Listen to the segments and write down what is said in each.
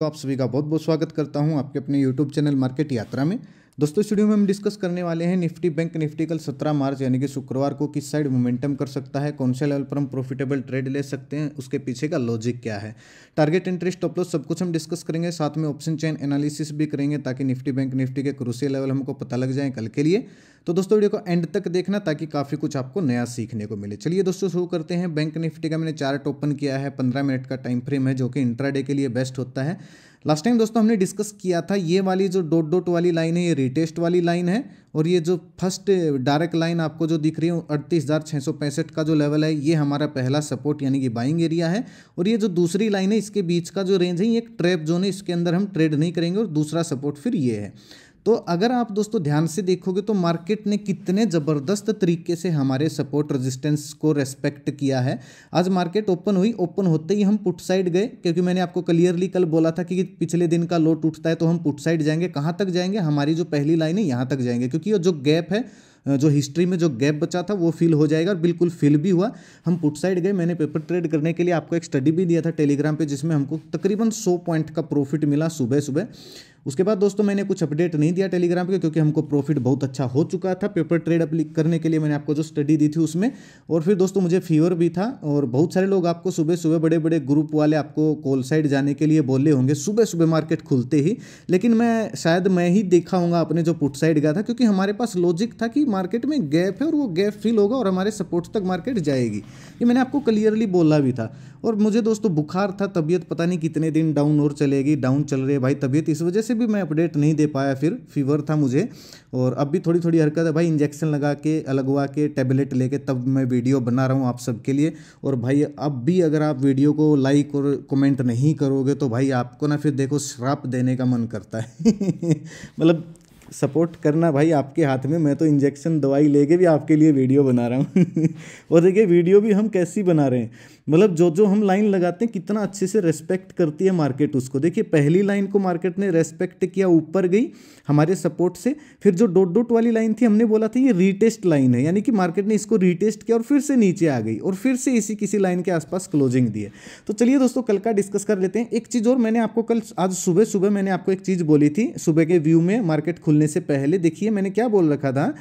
तो आप सभी का बहुत बहुत स्वागत करता हूं आपके अपने YouTube चैनल मार्केट यात्रा में दोस्तों इस वीडियो में हम डिस्कस करने वाले हैं निफ्टी बैंक निफ्टी कल 17 मार्च यानी कि शुक्रवार को किस साइड मोमेंटम कर सकता है कौन से लेवल पर हम प्रॉफिटेबल ट्रेड ले सकते हैं उसके पीछे का लॉजिक क्या है टारगेट इंटरेस्ट टॉप लॉस सब कुछ हम डिस्कस करेंगे साथ में ऑप्शन चेन एनालिसिस भी करेंगे ताकि निफ्टी बैंक निफ्टी के क्रूसियल लेवल हमको पता लग जाए कल के लिए तो दोस्तों वीडियो को एंड तक देखना ताकि काफ़ी कुछ आपको नया सीखने को मिले चलिए दोस्तों शुरू करते हैं बैंक निफ्टी का मैंने चार्ट ओपन किया है पंद्रह मिनट का टाइम फ्रेम है जो कि इंट्राडे के लिए बेस्ट होता है लास्ट टाइम दोस्तों हमने डिस्कस किया था ये वाली जो डॉट डॉट वाली लाइन है ये रिटेस्ट वाली लाइन है और ये जो फर्स्ट डायरेक्ट लाइन आपको जो दिख रही है अड़तीस हज़ार छः सौ पैंसठ का जो लेवल है ये हमारा पहला सपोर्ट यानी कि बाइंग एरिया है और ये जो दूसरी लाइन है इसके बीच का जो रेंज है ये एक ट्रैप जोन है इसके अंदर हम ट्रेड नहीं करेंगे और दूसरा सपोर्ट फिर ये है तो अगर आप दोस्तों ध्यान से देखोगे तो मार्केट ने कितने ज़बरदस्त तरीके से हमारे सपोर्ट रेजिस्टेंस को रेस्पेक्ट किया है आज मार्केट ओपन हुई ओपन होते ही हम पुट साइड गए क्योंकि मैंने आपको क्लियरली कल बोला था कि पिछले दिन का लोट टूटता है तो हम पुट साइड जाएंगे कहाँ तक जाएंगे हमारी जो पहली लाइन है यहाँ तक जाएंगे क्योंकि जो गैप है जो हिस्ट्री में जो गैप बचा था वो फिल हो जाएगा और बिल्कुल फिल भी हुआ हम पुट साइड गए मैंने पेपर ट्रेड करने के लिए आपको एक स्टडी भी दिया था टेलीग्राम पे जिसमें हमको तकरीबन 100 पॉइंट का प्रॉफिट मिला सुबह सुबह उसके बाद दोस्तों मैंने कुछ अपडेट नहीं दिया टेलीग्राम पे क्योंकि हमको प्रॉफिट बहुत अच्छा हो चुका था पेपर ट्रेड अपलिक करने के लिए मैंने आपको जो स्टडी दी थी उसमें और फिर दोस्तों मुझे फीवर भी था और बहुत सारे लोग आपको सुबह सुबह बड़े बड़े ग्रुप वाले आपको कॉल साइड जाने के लिए बोले होंगे सुबह सुबह मार्केट खुलते ही लेकिन मैं शायद मैं ही देखा हूँ अपने जो पुट साइड गया था क्योंकि हमारे पास लॉजिक था कि मार्केट में गैप है और वो गैप फिल होगा और हमारे सपोर्ट तक मार्केट जाएगी ये मैंने आपको क्लियरली बोला भी था और मुझे दोस्तों बुखार था तबीयत पता नहीं कितने दिन डाउन और चलेगी डाउन चल रही है भाई तबीयत इस वजह से से भी मैं अपडेट नहीं दे पाया फिर फीवर था मुझे और अब भी थोड़ी थोड़ी हरकत है भाई इंजेक्शन लगा के अलग हुआ के टेबलेट लेके तब मैं वीडियो बना रहा हूँ आप सबके लिए और भाई अब भी अगर आप वीडियो को लाइक और कमेंट नहीं करोगे तो भाई आपको ना फिर देखो श्राप देने का मन करता है मतलब सपोर्ट करना भाई आपके हाथ में मैं तो इंजेक्शन दवाई लेके भी आपके लिए वीडियो बना रहा हूँ और देखिए वीडियो भी हम कैसी बना रहे हैं मतलब जो जो हम लाइन लगाते हैं कितना अच्छे से रेस्पेक्ट करती है मार्केट उसको देखिए पहली लाइन को मार्केट ने रेस्पेक्ट किया ऊपर गई हमारे सपोर्ट से फिर जो डोट डोट वाली लाइन थी हमने बोला था ये रीटेस्ट लाइन है यानी कि मार्केट ने इसको रीटेस्ट किया और फिर से नीचे आ गई और फिर से इसी किसी लाइन के आसपास क्लोजिंग दी है तो चलिए दोस्तों कल का डिस्कस कर लेते हैं एक चीज़ और मैंने आपको कल आज सुबह सुबह मैंने आपको एक चीज़ बोली थी सुबह के व्यू में मार्केट खुलने से पहले देखिए मैंने क्या बोल रखा था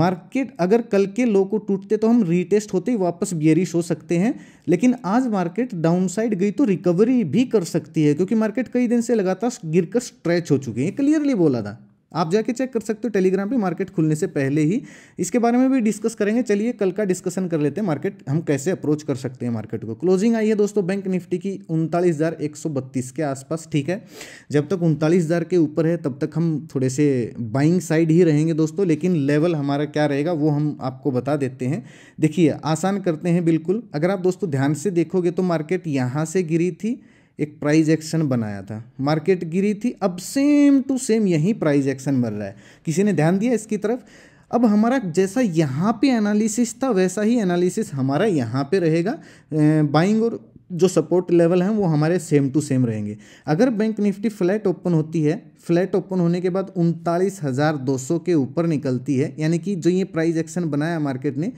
मार्केट अगर कल के लो को टूटते तो हम रीटेस्ट होते ही वापस बियरिश हो सकते हैं लेकिन आज मार्केट डाउनसाइड गई तो रिकवरी भी कर सकती है क्योंकि मार्केट कई दिन से लगातार गिरकर स्ट्रेच हो चुकी है क्लियरली बोला था आप जाके चेक कर सकते हो टेलीग्राम पे मार्केट खुलने से पहले ही इसके बारे में भी डिस्कस करेंगे चलिए कल का डिस्कशन कर लेते हैं मार्केट हम कैसे अप्रोच कर सकते हैं मार्केट को क्लोजिंग आई है दोस्तों बैंक निफ्टी की उनतालीस के आसपास ठीक है जब तक उनतालीस के ऊपर है तब तक हम थोड़े से बाइंग साइड ही रहेंगे दोस्तों लेकिन लेवल हमारा क्या रहेगा वो हम आपको बता देते हैं देखिए आसान करते हैं बिल्कुल अगर आप दोस्तों ध्यान से देखोगे तो मार्केट यहाँ से गिरी थी एक प्राइज एक्शन बनाया था मार्केट गिरी थी अब सेम टू सेम यही प्राइज एक्शन बन रहा है किसी ने ध्यान दिया इसकी तरफ अब हमारा जैसा यहाँ पे एनालिसिस था वैसा ही एनालिसिस हमारा यहाँ पे रहेगा बाइंग और जो सपोर्ट लेवल हैं वो हमारे सेम टू सेम रहेंगे अगर बैंक निफ्टी फ्लैट ओपन होती है फ्लैट ओपन होने के बाद उनतालीस हज़ार दो सौ के ऊपर निकलती है यानी कि जो ये प्राइस एक्शन बनाया मार्केट ने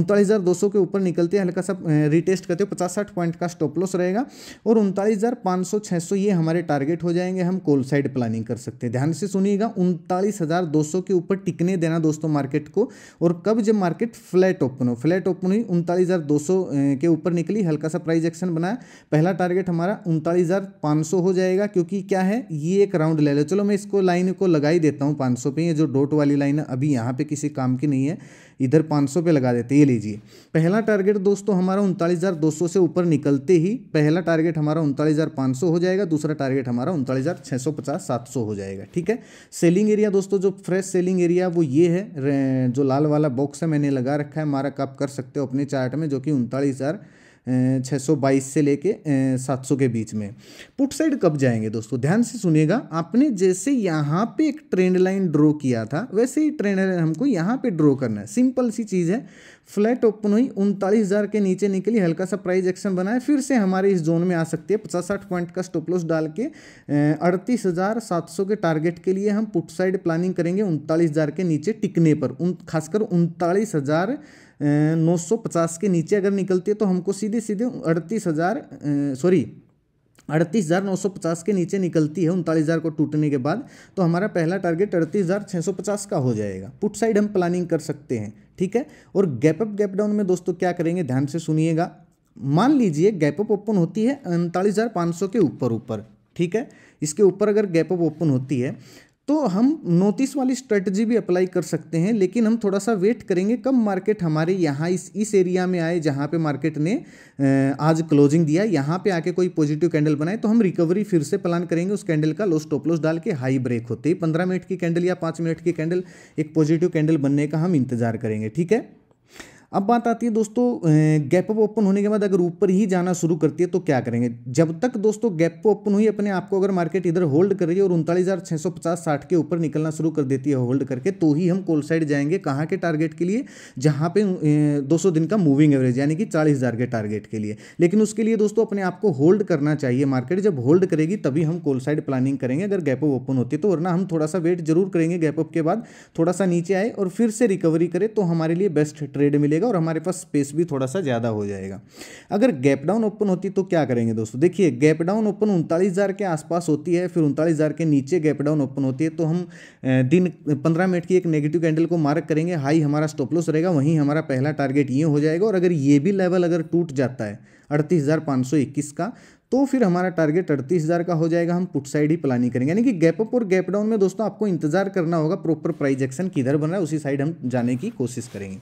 उनतालीस हज़ार दो सौ के ऊपर निकलती है हल्का सा रिटेस्ट करते हो पचास साठ पॉइंट का स्टॉप लॉस रहेगा और उनतालीस हज़ार पाँच सौ छः सौ ये हमारे टारगेट हो जाएंगे हम कोल साइड प्लानिंग कर सकते हैं ध्यान से सुनिएगा उनतालीस हज़ार दो सौ के ऊपर टिकने देना दोस्तों मार्केट को और कब जब मार्केट फ्लैट ओपन हो फ्लैट ओपन हुई उनतालीस हज़ार दो सौ के ऊपर निकली हल्का सा प्राइस एक्शन बनाया पहला टारगेट हमारा उनतालीस हज़ार पाँच सौ हो जाएगा क्योंकि क्या है ये एक राउंड ले लो चलो मैं इसको लाइन को लगा ही देता हूँ 500 पे ये जो डॉट वाली लाइन है अभी यहाँ पे किसी काम की नहीं है इधर 500 पे लगा देते ये लीजिए पहला टारगेट दोस्तों हमारा उनतालीस से ऊपर निकलते ही पहला टारगेट हमारा उनतालीस हो जाएगा दूसरा टारगेट हमारा उनतालीस हज़ार हो जाएगा ठीक है सेलिंग एरिया दोस्तों जो फ्रेश सेलिंग एरिया वो ये है जो लाल वाला बॉक्स है मैंने लगा रखा है मार्क कप कर सकते हो अपने चार्ट में जो कि उनतालीस छः सौ बाईस से लेके सात सौ के बीच में पुट साइड कब जाएंगे दोस्तों ध्यान से सुनिएगा आपने जैसे यहाँ पे एक ट्रेंड लाइन ड्रॉ किया था वैसे ही ट्रेंड लाइन हमको यहाँ पे ड्रॉ करना है सिंपल सी चीज़ है फ्लैट ओपन हुई उनतालीस हज़ार के नीचे निकली हल्का सा प्राइस एक्शन बनाए फिर से हमारे इस जोन में आ सकती है पचास साठ पॉइंट का स्टोपलोस डाल के अड़तीस हज़ार सात सौ के टारगेट के लिए हम पुट साइड प्लानिंग करेंगे उनतालीस हज़ार के नीचे टिकने पर उन खासकर उनतालीस हज़ार नौ सौ पचास के नीचे अगर निकलती है तो हमको सीधे सीधे अड़तीस हज़ार सॉरी अड़तीस हज़ार नौ सौ पचास के नीचे निकलती है उनतालीस हज़ार को टूटने के बाद तो हमारा पहला टारगेट अड़तीस हज़ार छः सौ पचास का हो जाएगा पुट साइड हम प्लानिंग कर सकते हैं ठीक है और गैप अप गैप डाउन में दोस्तों क्या करेंगे ध्यान से सुनिएगा मान लीजिए गैप अप ओपन होती है उनतालीस हज़ार पाँच सौ के ऊपर ऊपर ठीक है इसके ऊपर अगर गैप अप ओपन होती है तो हम नोटिस वाली स्ट्रेटजी भी अप्लाई कर सकते हैं लेकिन हम थोड़ा सा वेट करेंगे कब मार्केट हमारे यहाँ इस इस एरिया में आए जहाँ पे मार्केट ने आज क्लोजिंग दिया यहाँ पे आके कोई पॉजिटिव कैंडल बनाए तो हम रिकवरी फिर से प्लान करेंगे उस कैंडल का लो स्टॉप लॉस डाल के हाई ब्रेक होते ही पंद्रह मिनट की कैंडल या पाँच मिनट की कैंडल एक पॉजिटिव कैंडल बनने का हम इंतजार करेंगे ठीक है अब बात आती है दोस्तों गैप अप ओपन होने के बाद अगर ऊपर ही जाना शुरू करती है तो क्या करेंगे जब तक दोस्तों गैप ओपन हुई अपने आप को अगर मार्केट इधर होल्ड कर रही है और उनतालीस हज़ार छः सौ पचास साठ के ऊपर निकलना शुरू कर देती है होल्ड करके तो ही हम कोल साइड जाएंगे कहाँ के टारगेट के लिए जहाँ पे दो सौ दिन का मूविंग एवरेज यानी कि चालीस हज़ार के टारगेट के लिए लेकिन उसके लिए दोस्तों अपने आप को होल्ड करना चाहिए मार्केट जब होल्ड करेगी तभी हम कोल साइड प्लानिंग करेंगे अगर गैप अप ओपन होती है तो वरना हम थोड़ा सा वेट जरूर करेंगे गैप अप के बाद थोड़ा सा नीचे आए और फिर से रिकवरी करें तो हमारे लिए बेस्ट ट्रेड मिलेगा जाएगा और हमारे पास स्पेस भी थोड़ा सा ज़्यादा हो जाएगा अगर गैप डाउन ओपन होती तो क्या करेंगे दोस्तों देखिए गैप डाउन ओपन उनतालीस के आसपास होती है फिर उनतालीस के नीचे गैप डाउन ओपन होती है तो हम दिन पंद्रह मिनट की एक नेगेटिव कैंडल को मार्क करेंगे हाई हमारा स्टॉपलॉस रहेगा वहीं हमारा पहला टारगेट ये हो जाएगा और अगर ये भी लेवल अगर टूट जाता है अड़तीस का तो फिर हमारा टारगेट अड़तीस हज़ार का हो जाएगा हम पुट साइड ही प्लानिंग करेंगे यानी कि गैप अप और गैप डाउन में दोस्तों आपको इंतजार करना होगा प्रॉपर प्राइज एक्शन किधर बन रहा है उसी साइड हम जाने की कोशिश करेंगे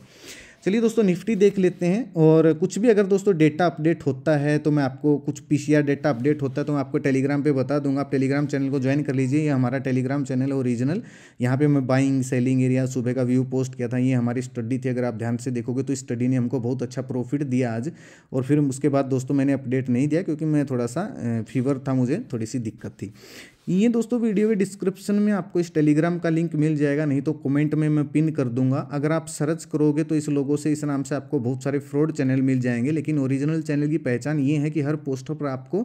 चलिए दोस्तों निफ्टी देख लेते हैं और कुछ भी अगर दोस्तों डेटा अपडेट होता है तो मैं आपको कुछ पी डेटा अपडेट होता है तो मैं आपको टेलीग्राम पे बता दूंगा आप टेलीग्राम चैनल को ज्वाइन कर लीजिए ये हमारा टेलीग्राम चैनल है ओरिजिनल यहाँ पे मैं बाइंग सेलिंग एरिया सुबह का व्यू पोस्ट किया था ये हमारी स्टडी थी अगर आप ध्यान से देखोगे तो इस स्टडी ने हमको बहुत अच्छा प्रॉफिट दिया आज और फिर उसके बाद दोस्तों मैंने अपडेट नहीं दिया क्योंकि मैं थोड़ा सा फीवर था मुझे थोड़ी सी दिक्कत थी ये दोस्तों वीडियो के डिस्क्रिप्शन में आपको इस टेलीग्राम का लिंक मिल जाएगा नहीं तो कमेंट में मैं पिन कर दूंगा अगर आप सर्च करोगे तो इस लोगों से इस नाम से आपको बहुत सारे फ्रॉड चैनल मिल जाएंगे लेकिन ओरिजिनल चैनल की पहचान ये है कि हर पोस्ट पर आपको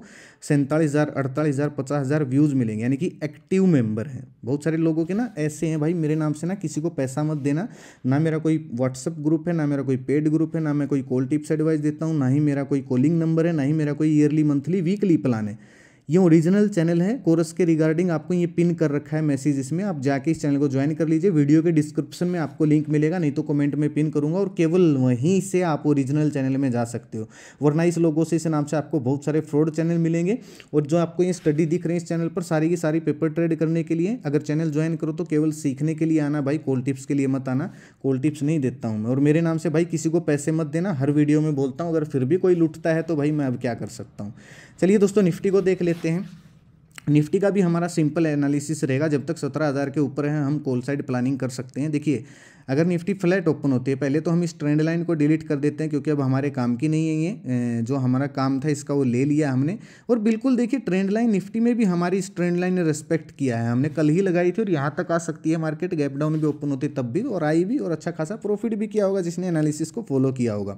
सैंतालीस हज़ार अड़तालीस हज़ार पचास हज़ार व्यूज़ मिलेंगे यानी कि एक्टिव मेम्बर हैं बहुत सारे लोगों के ना ऐसे हैं भाई मेरे नाम से ना किसी को पैसा मत देना ना मेरा कोई व्हाट्सअप ग्रुप है ना मेरा कोई पेड ग्रुप है ना मैं कोई कॉल टिप्स एडवाइस देता हूँ ना ही मेरा कोई कॉलिंग नंबर है ना ही मेरा कोई ईयरली मंथली वीकली प्लान है ये ओरिजिनल चैनल है कोरस के रिगार्डिंग आपको ये पिन कर रखा है मैसेज इसमें आप जाके इस चैनल को ज्वाइन कर लीजिए वीडियो के डिस्क्रिप्शन में आपको लिंक मिलेगा नहीं तो कमेंट में पिन करूंगा और केवल वहीं से आप ओरिजिनल चैनल में जा सकते हो वरना इस लोगों से इस नाम से आपको बहुत सारे फ्रॉड चैनल मिलेंगे और जो आपको ये स्टडी दिख रहे हैं इस चैनल पर सारी की सारी पेपर ट्रेड करने के लिए अगर चैनल ज्वाइन करो तो केवल सीखने के लिए आना भाई कोल टिप्स के लिए मत आना कोल टिप्स नहीं देता हूँ मैं और मेरे नाम से भाई किसी को पैसे मत देना हर वीडियो में बोलता हूँ अगर फिर भी कोई लुटता है तो भाई मैं अब क्या कर सकता हूँ चलिए दोस्तों निफ्टी को देख लेते हैं निफ्टी का भी हमारा सिंपल एनालिसिस रहेगा जब तक सत्रह हज़ार के ऊपर है हम कॉल साइड प्लानिंग कर सकते हैं देखिए अगर निफ्टी फ्लैट ओपन होती है पहले तो हम इस ट्रेंड लाइन को डिलीट कर देते हैं क्योंकि अब हमारे काम की नहीं है ये जो हमारा काम था इसका वो ले लिया हमने और बिल्कुल देखिए ट्रेंड लाइन निफ्टी में भी हमारी इस ट्रेंड लाइन ने रिस्पेक्ट किया है हमने कल ही लगाई थी और यहाँ तक आ सकती है मार्केट गैप डाउन भी ओपन होती तब भी और आई भी और अच्छा खासा प्रॉफिट भी किया होगा जिसने एनालिसिस को फॉलो किया होगा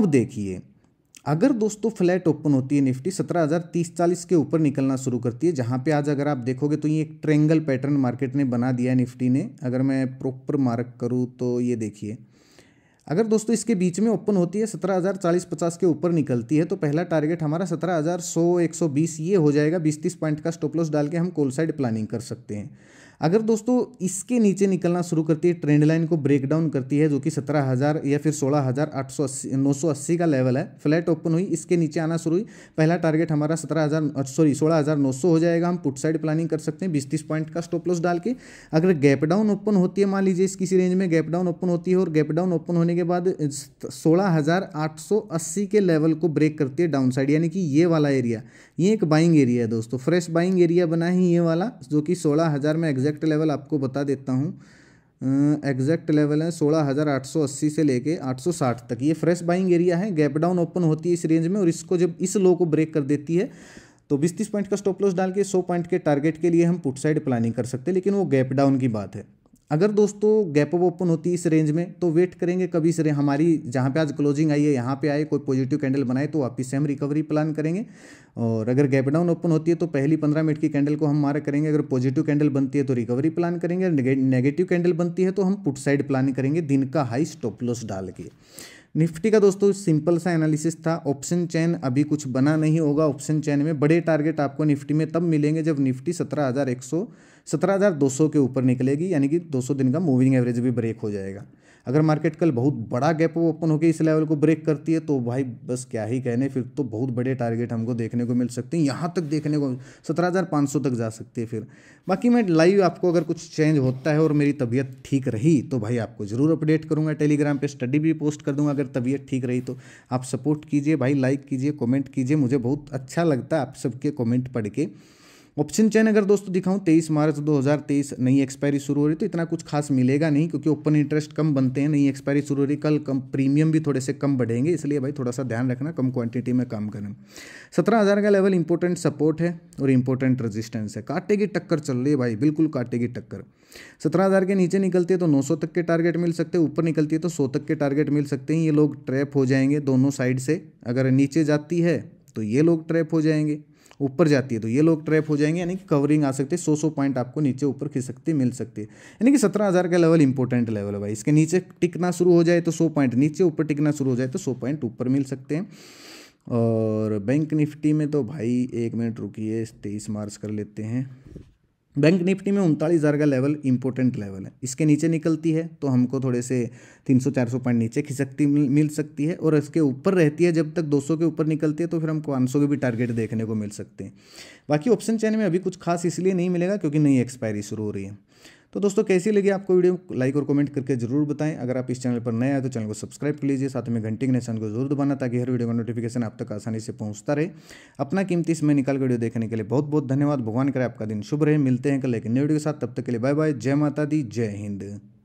अब देखिए अगर दोस्तों फ्लैट ओपन होती है निफ्टी सत्रह हज़ार तीस चालीस के ऊपर निकलना शुरू करती है जहाँ पे आज अगर आप देखोगे तो ये एक ट्रेंगल पैटर्न मार्केट ने बना दिया है निफ्टी ने अगर मैं प्रॉपर मार्क करूँ तो ये देखिए अगर दोस्तों इसके बीच में ओपन होती है सत्रह हज़ार चालीस पचास के ऊपर निकलती है तो पहला टारगेट हमारा सत्रह हज़ार सौ एक सौ बीस ये हो जाएगा बीस तीस पॉइंट का स्टॉप लॉस डाल के हम कोल साइड प्लानिंग कर सकते हैं अगर दोस्तों इसके नीचे निकलना शुरू करती है ट्रेंड लाइन को ब्रेक डाउन करती है जो कि सत्रह हज़ार या फिर सोलह हज़ार आठ सौ अस्सी नौ सौ अस्सी का लेवल है फ्लैट ओपन हुई इसके नीचे आना शुरू हुई पहला टारगेट हमारा सत्रह हज़ार सॉरी सोलह हज़ार नौ सौ हो जाएगा हम पुट साइड प्लानिंग कर सकते हैं बीस तीस पॉइंट का स्टॉप लॉस डाल के अगर गैप डाउन ओपन होती है मान लीजिए इस किसी रेंज में गैप डाउन ओपन होती है और गैप डाउन ओपन होने के बाद सोलह के लेवल को ब्रेक करती है डाउन साइड यानी कि ये वाला एरिया ये एक बाइंग एरिया है दोस्तों फ्रेश बाइंग एरिया बना है ये वाला जो कि सोलह में एग्जैक्ट एग्जैक्ट लेवल आपको बता देता हूँ एग्जैक्ट लेवल है सोलह हज़ार आठ सौ अस्सी से लेके आठ सौ साठ तक ये फ्रेश बाइंग एरिया है गैप डाउन ओपन होती है इस रेंज में और इसको जब इस लो को ब्रेक कर देती है तो बीस तीस पॉइंट का स्टॉप लॉस डाल के सौ पॉइंट के टारगेट के लिए हम पुट साइड प्लानिंग कर सकते हैं लेकिन वो गैप डाउन की बात है अगर दोस्तों गैप अप ओपन होती इस रेंज में तो वेट करेंगे कभी इस हमारी जहाँ पे आज क्लोजिंग आई है यहाँ पे आए कोई पॉजिटिव कैंडल बनाए तो आप से हम रिकवरी प्लान करेंगे और अगर गैप डाउन ओपन होती है तो पहली पंद्रह मिनट की कैंडल को हम मारा करेंगे अगर पॉजिटिव कैंडल बनती है तो रिकवरी प्लान करेंगे नेगेटिव कैंडल बनती है तो हम पुट साइड प्लान करेंगे दिन का हाई स्टॉप लॉस डाल के निफ्टी का दोस्तों सिंपल सा एनालिसिस था ऑप्शन चैन अभी कुछ बना नहीं होगा ऑप्शन चैन में बड़े टारगेट आपको निफ्टी में तब मिलेंगे जब निफ्टी सत्रह हज़ार एक सौ सत्रह हज़ार दो सौ के ऊपर निकलेगी यानी कि दो सौ दिन का मूविंग एवरेज भी ब्रेक हो जाएगा अगर मार्केट कल बहुत बड़ा गैप ओपन होकर इस लेवल को ब्रेक करती है तो भाई बस क्या ही कहने फिर तो बहुत बड़े टारगेट हमको देखने को मिल सकते हैं यहाँ तक देखने को सत्रह हज़ार पाँच सौ तक जा सकती है फिर बाकी मैं लाइव आपको अगर कुछ चेंज होता है और मेरी तबीयत ठीक रही तो भाई आपको ज़रूर अपडेट करूँगा टेलीग्राम पर स्टडी भी पोस्ट कर दूँगा अगर तबीयत ठीक रही तो आप सपोर्ट कीजिए भाई लाइक कीजिए कॉमेंट कीजिए मुझे बहुत अच्छा लगता है आप सबके कॉमेंट पढ़ के ऑप्शन चेन अगर दोस्तों दिखाऊं 23 मार्च 2023 नई एक्सपायरी शुरू हो रही तो इतना कुछ खास मिलेगा नहीं क्योंकि ओपन इंटरेस्ट कम बनते हैं नई एक्सपायरी शुरू हो रही कल कम प्रीमियम भी थोड़े से कम बढ़ेंगे इसलिए भाई थोड़ा सा ध्यान रखना कम क्वांटिटी में काम करना सत्रह हज़ार का लेवल इंपॉर्टेंट सपोर्ट है और इंपॉर्टेंट रजिस्टेंस है काटे की टक्कर चल रही है भाई बिल्कुल काटे की टक्कर सत्रह हज़ार के नीचे निकलती है तो सौ तक के टारगेट मिल सकते हैं ऊपर निकलती है तो सौ तक के टारगेट मिल सकते हैं ये लोग ट्रैप हो जाएंगे दोनों साइड से अगर नीचे जाती है तो ये लोग ट्रैप हो जाएंगे ऊपर जाती है तो ये लोग ट्रैप हो जाएंगे यानी कि कवरिंग आ सकती है सौ सौ पॉइंट आपको नीचे ऊपर सकती मिल सकती है यानी कि सत्रह हज़ार का लेवल इंपॉर्टेंट लेवल है भाई इसके नीचे टिकना शुरू हो जाए तो सौ पॉइंट नीचे ऊपर टिकना शुरू हो जाए तो सौ पॉइंट ऊपर मिल सकते हैं और बैंक निफ्टी में तो भाई एक मिनट रुकी तेईस मार्च कर लेते हैं बैंक निफ्टी में उनतालीस हज़ार का लेवल इंपॉर्टेंट लेवल है इसके नीचे निकलती है तो हमको थोड़े से 300-400 पॉइंट नीचे खिसकती मिल सकती है और इसके ऊपर रहती है जब तक 200 के ऊपर निकलती है तो फिर हमको 500 के भी टारगेट देखने को मिल सकते हैं बाकी ऑप्शन चैन में अभी कुछ खास इसलिए नहीं मिलेगा क्योंकि नई एक्सपायरी शुरू हो रही है तो दोस्तों कैसी लगी आपको वीडियो लाइक और कमेंट करके जरूर बताएं अगर आप इस चैनल पर नए आए तो चैनल को सब्सक्राइब कर लीजिए साथ में घंटी के निशान को जरूर दबाना ताकि हर वीडियो का नोटिफिकेशन आप तक आसानी से पहुंचता रहे अपना कीमती समय निकाल वीडियो देखने के लिए बहुत बहुत धन्यवाद भगवान करें आपका दिन शुभ रहे मिलते हैं कल एक नए वीडियो के साथ तब तक के लिए बाय बाय जय माता दी जय हिंद